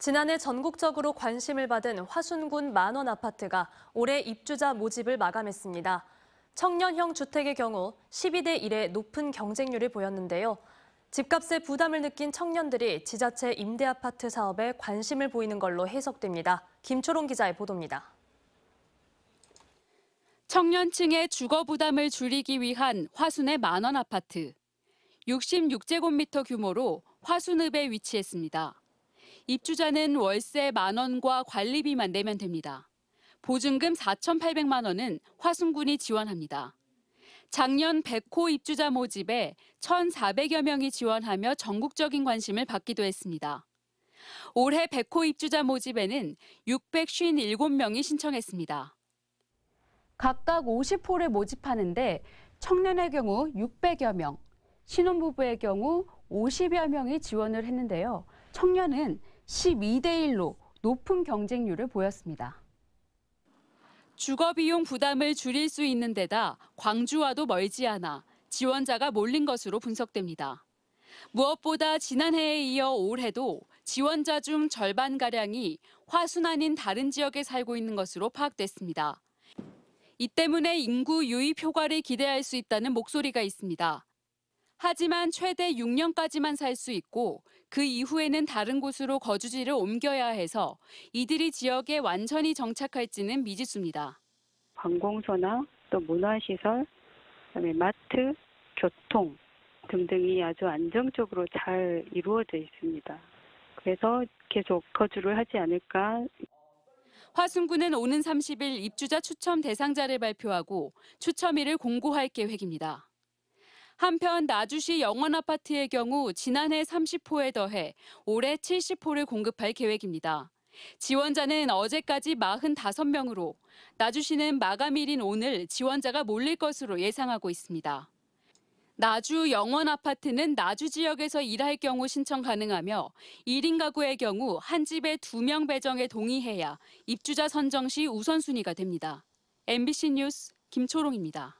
지난해 전국적으로 관심을 받은 화순군 만원 아파트가 올해 입주자 모집을 마감했습니다. 청년형 주택의 경우 12대 1의 높은 경쟁률을 보였는데요. 집값의 부담을 느낀 청년들이 지자체 임대아파트 사업에 관심을 보이는 걸로 해석됩니다. 김초롱 기자의 보도입니다. 청년층의 주거 부담을 줄이기 위한 화순의 만원 아파트. 66제곱미터 규모로 화순읍에 위치했습니다. 입주자는 월세 만 원과 관리비만 내면 됩니다. 보증금 4,800만 원은 화순군이 지원합니다. 작년 100호 입주자 모집에 1,400여 명이 지원하며 전국적인 관심을 받기도 했습니다. 올해 100호 입주자 모집에는 657명이 신청했습니다. 각각 50호를 모집하는데 청년의 경우 600여 명, 신혼부부의 경우 50여 명이 지원을 했는데요. 청년은 12대 1로 높은 경쟁률을 보였습니다. 주거 비용 부담을 줄일 수 있는 데다 광주와도 멀지 않아 지원자가 몰린 것으로 분석됩니다. 무엇보다 지난해에 이어 올해도 지원자 중 절반가량이 화순 아닌 다른 지역에 살고 있는 것으로 파악됐습니다. 이 때문에 인구 유입 효과를 기대할 수 있다는 목소리가 있습니다. 하지만 최대 6년까지만 살 수 있고 그 이후에는 다른 곳으로 거주지를 옮겨야 해서 이들이 지역에 완전히 정착할지는 미지수입니다. 관공서나 또 문화시설, 그다음에 마트, 교통 등등이 아주 안정적으로 잘 이루어져 있습니다. 그래서 계속 거주를 하지 않을까. 화순구는 오는 30일 입주자 추첨 대상자를 발표하고 추첨일을 공고할 계획입니다. 한편 나주시 영원아파트의 경우 지난해 30호에 더해 올해 70호를 공급할 계획입니다. 지원자는 어제까지 45명으로 나주시는 마감일인 오늘 지원자가 몰릴 것으로 예상하고 있습니다. 나주 영원 아파트는 나주 지역에서 일할 경우 신청 가능하며 1인 가구의 경우 한 집에 2명 배정에 동의해야 입주자 선정 시 우선순위가 됩니다. MBC 뉴스 김초롱입니다.